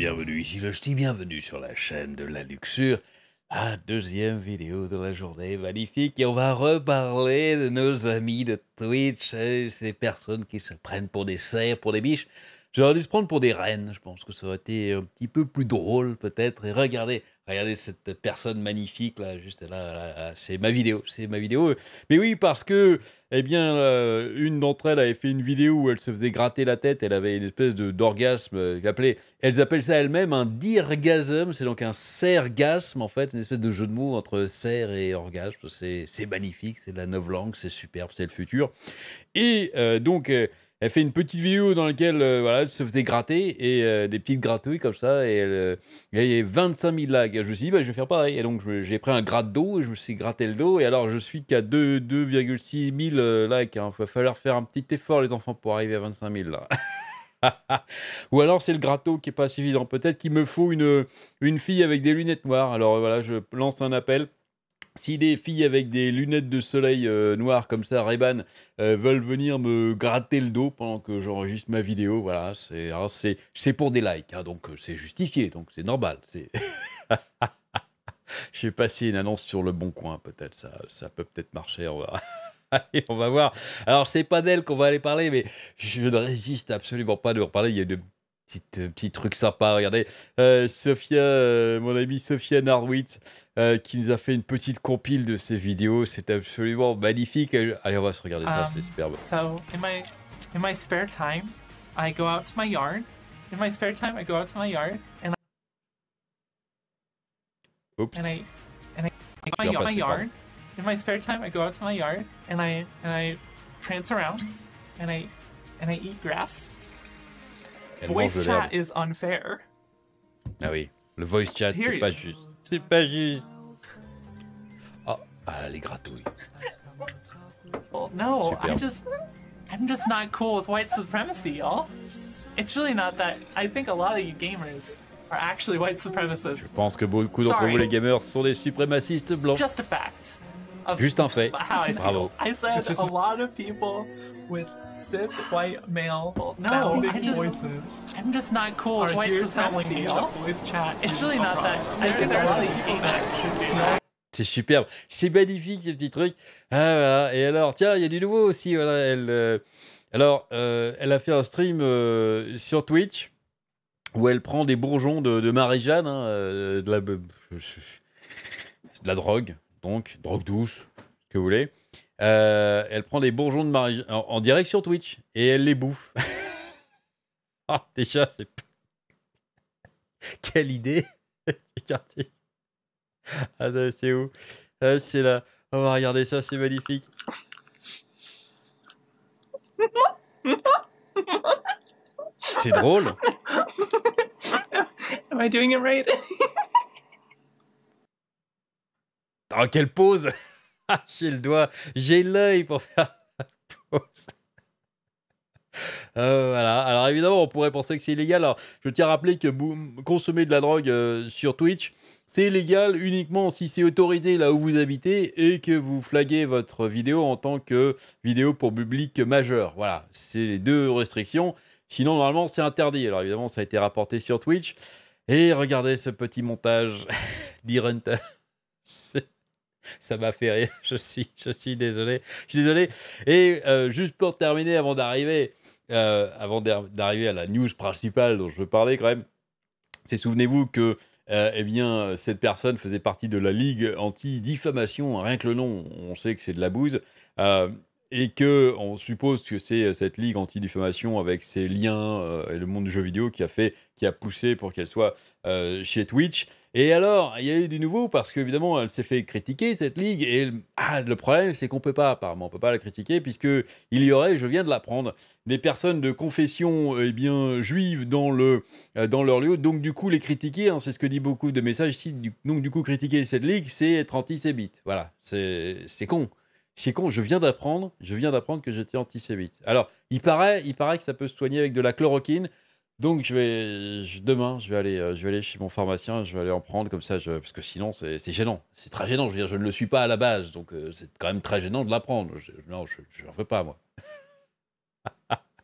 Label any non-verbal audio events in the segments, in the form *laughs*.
bienvenue, ici le dis bienvenue sur la chaîne de la Luxure. à deuxième vidéo de la journée, magnifique, et on va reparler de nos amis de Twitch, euh, ces personnes qui se prennent pour des cerfs, pour des biches. J'aurais dû se prendre pour des reines, je pense que ça aurait été un petit peu plus drôle peut-être. Et regardez, regardez cette personne magnifique là, juste là, c'est ma vidéo, c'est ma vidéo. Mais oui, parce que, eh bien, euh, une d'entre elles avait fait une vidéo où elle se faisait gratter la tête, elle avait une espèce de d'orgasme euh, qu'elle appelait, elles appellent ça elles-mêmes un dirgasme, c'est donc un sergasme en fait, une espèce de jeu de mots entre serre et orgasme. C'est magnifique, c'est la la langue, c'est superbe, c'est le futur. Et euh, donc elle fait une petite vidéo dans laquelle euh, voilà, elle se faisait gratter et euh, des petites gratouilles comme ça. Et elle, il euh, y avait 25 000 likes. je me suis dit, bah, je vais faire pareil. Et donc, j'ai pris un gratte d'eau, je me suis gratté le dos. Et alors, je suis qu'à 2,6 000 likes. Il hein. va falloir faire un petit effort, les enfants, pour arriver à 25 000 *laughs* Ou alors c'est le gratteau qui n'est pas suffisant. Peut-être qu'il me faut une, une fille avec des lunettes noires. Alors voilà, je lance un appel si des filles avec des lunettes de soleil euh, noires comme ça, Reban, euh, veulent venir me gratter le dos pendant que j'enregistre ma vidéo, voilà, c'est hein, pour des likes, hein, donc euh, c'est justifié, donc c'est normal. C'est. *laughs* Je sais pas une annonce sur le bon coin, peut-être ça, peut peut-être marcher. On va... *laughs* on va voir. Alors, c'est pas d'elle qu'on va aller parler, mais je ne résiste absolument pas de reparler. Il y a Petit, euh, petit, truc sympa. Regardez, euh, Sophia, euh, mon amie Sophia Narwitz, euh, qui nous a fait une petite compile de ses vidéos. C'est absolument magnifique. Allez, on va se regarder ça, c'est um, superbe. So, in my, in my spare time, I go out to my yard. In my spare time, I go out to my yard and I... Oops. And I, and I, I my, my yard. In my spare time, I go out to my yard and I and I prance around and I and I eat grass. Elle voice chat is unfair. Ah oui, le voice chat, c'est pas juste. C'est pas juste. Oh, ah, les gratouilles. Well, no, Superbe. I just, I'm just not cool with white supremacy, y'all. It's really not that. I think a lot of you gamers are actually white supremacists. Je pense que beaucoup d'entre vous, les gamers, sont des suprémacistes blancs. Just a fact. Juste un fait. *laughs* Bravo. I said a lot of people with cis white male no, I just, voices. I'm just not cool with white supremacy. It's really not that. I think there's the C'est superbe, c'est magnifique ces petits trucs. Ah voilà. Et alors, tiens, il y a du nouveau aussi. Voilà, elle, euh, alors, euh, elle a fait un stream euh, sur Twitch où elle prend des bourgeons de, de Marie-Jeanne, hein, euh, de, la, de la drogue, donc drogue douce, que vous voulez. Euh, elle prend des bourgeons de mariage en, direct sur Twitch et elle les bouffe. *laughs* ah, déjà, c'est. Quelle idée *laughs* Ah, c'est où ah, C'est là. On va regarder ça, c'est magnifique. C'est drôle. *laughs* Am I doing it right quelle pause J'ai *laughs* le doigt, j'ai l'œil pour faire la pause. Euh, voilà. Alors évidemment, on pourrait penser que c'est illégal. Alors, je tiens à rappeler que consommer de la drogue euh, sur Twitch, c'est illégal uniquement si c'est autorisé là où vous habitez et que vous flaguez votre vidéo en tant que vidéo pour public majeur. Voilà, c'est les deux restrictions. Sinon, normalement, c'est interdit. Alors évidemment, ça a été rapporté sur Twitch. Et regardez ce petit montage *laughs* d'Irenta. *laughs* *laughs* Ça m'a fait rire, *laughs* je suis, je suis désolé. Je suis désolé. Et euh, juste pour terminer, avant d'arriver euh, avant d'arriver à la news principale dont je veux parler quand même, c'est souvenez-vous que euh, eh bien, cette personne faisait partie de la Ligue anti-diffamation, hein, rien que le nom, on sait que c'est de la bouse et que on suppose que c'est euh, cette ligue anti-diffamation avec ses liens euh, et le monde du jeu vidéo qui a fait, qui a poussé pour qu'elle soit euh, chez Twitch. Et alors, il y a eu du nouveau parce qu'évidemment, elle s'est fait critiquer cette ligue. Et ah, le problème, c'est qu'on peut pas, apparemment, on peut pas la critiquer puisque il y aurait, je viens de l'apprendre, des personnes de confession eh bien juive dans le dans leur lieu. Donc du coup, les critiquer, hein, c'est ce que dit beaucoup de messages ici. donc du coup, critiquer cette ligue, c'est être antisémite. Voilà, c'est con c'est con, je viens d'apprendre, je viens d'apprendre que j'étais antisémite. Alors, il paraît, il paraît que ça peut se soigner avec de la chloroquine. Donc je vais demain, euh, je vais aller, chez mon pharmacien, je vais aller en prendre comme ça, parce que sinon c'est gênant, c'est très gênant. Je veux dire, je ne le suis pas à la base, donc euh, c'est quand même très gênant de l'apprendre. non, je n'en veux pas moi.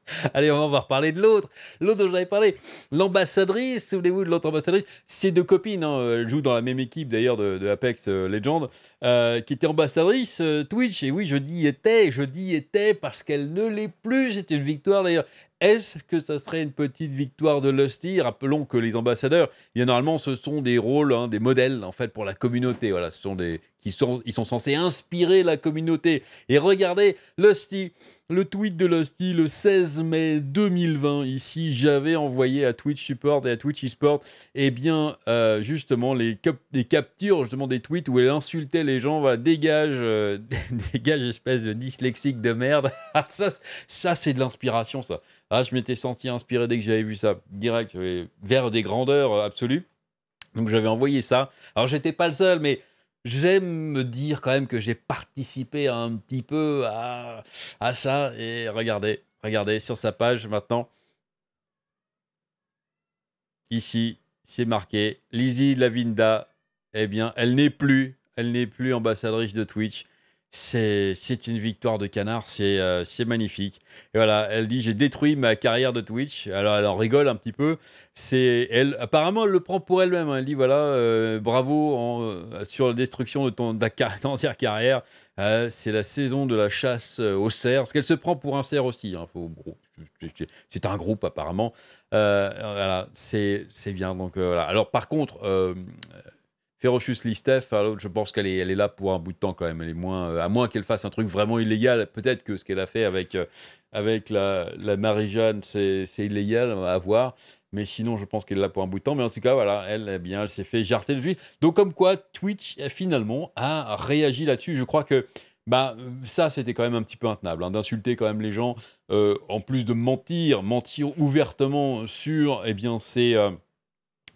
*laughs* Allez, on va reparler de l'autre. L'autre dont j'avais parlé, l'ambassadrice, souvenez-vous de l'autre ambassadrice, c'est deux copines, hein, elles jouent dans la même équipe d'ailleurs de, Apex euh, Legends, euh, qui était ambassadrice euh, Twitch. Et oui, je dis était, je dis était parce qu'elle ne l'est plus. C'est une victoire d'ailleurs est-ce que ça serait une petite victoire de Lusty Rappelons que les ambassadeurs, bien normalement, ce sont des rôles, hein, des modèles en fait pour la communauté. Voilà, ce sont des qui sont, ils sont censés inspirer la communauté. Et regardez Lusty, le tweet de Lusty le 16 mai 2020. Ici, j'avais envoyé à Twitch Support et à Twitch Esport, eh bien, euh, justement les, cap les, captures, justement des tweets où elle insultait les gens. Va dégage, euh, *laughs* dégage, espèce de dyslexique de merde. *laughs* ça, ça c'est de l'inspiration, ça. Ah, je m'étais senti inspiré dès que j'avais vu ça, direct, vers des grandeurs euh, absolues. Donc j'avais envoyé ça. Alors j'étais pas le seul, mais j'aime me dire quand même que j'ai participé un petit peu à, à ça. Et regardez, regardez sur sa page maintenant. Ici, c'est marqué Lizzie Lavinda. Eh bien, elle n'est plus, elle n'est plus ambassadrice de Twitch c'est une victoire de canard, euh, c'est magnifique. Et voilà, elle dit j'ai détruit ma carrière de Twitch. Alors elle en rigole un petit peu. C'est elle apparemment elle le prend pour elle-même. Hein. Elle dit voilà euh, bravo euh, sur la destruction de ton *laughs* entière carrière. c'est la saison de la chasse au cerf. Parce qu'elle se prend pour un cerf aussi. Hein. c'est un groupe apparemment. voilà, c'est bien donc voilà. Alors par contre Ferocious Listef, alors je pense qu'elle est, là pour un bout de temps quand même. Elle est moins, euh, à moins qu'elle fasse un truc vraiment illégal, peut-être que ce qu'elle a fait avec, euh, avec la, la Marie-Jeanne, c'est illégal à voir. Mais sinon, je pense qu'elle est là pour un bout de temps. Mais en tout cas, voilà, elle, eh bien, elle s'est fait jarter dessus. Donc, comme quoi, Twitch, eh, finalement, a réagi là-dessus. Je crois que bah, ça, c'était quand même un petit peu intenable, hein, d'insulter quand même les gens, euh, en plus de mentir, mentir ouvertement sur et eh bien, ces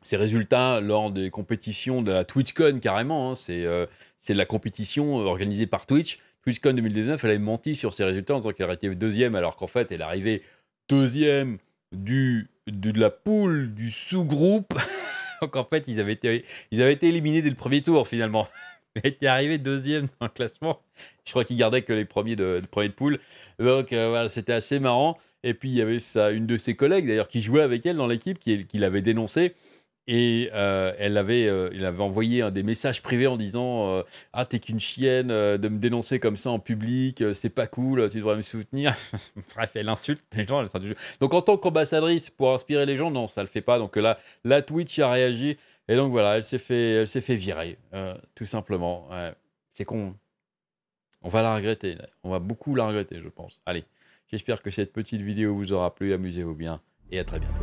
ses résultats lors des compétitions de la TwitchCon carrément. Hein. c'est euh, c'est de la compétition euh, organisée par Twitch. TwitchCon 2019, elle avait menti sur ses résultats en disant qu'elle été deuxième, alors qu'en fait, elle arrivait deuxième du, de, la poule du sous-groupe. *laughs* Donc en fait, ils avaient, été, ils avaient été éliminés dès le premier tour finalement. *laughs* elle était arrivée deuxième dans le classement. Je crois qu'ils gardaient que les premiers de, de de poule. Donc euh, voilà, c'était assez marrant. Et puis il y avait ça, une de ses collègues d'ailleurs qui jouait avec elle dans l'équipe, qui, qui l'avait dénoncée. Et euh, elle avait, euh, il avait envoyé un hein, des messages privés en disant euh, Ah, t'es qu'une chienne de me dénoncer comme ça en public, c'est pas cool, tu devrais me soutenir. *laughs* Bref, elle insulte les gens. Donc, en tant qu'ambassadrice, pour inspirer les gens, non, ça le fait pas. Donc là, la Twitch a réagi. Et donc voilà, elle s'est fait, elle s'est fait virer, tout simplement. c'est con. On va la regretter. On va beaucoup la regretter, je pense. Allez, j'espère que cette petite vidéo vous aura plu. Amusez-vous bien et à très bientôt.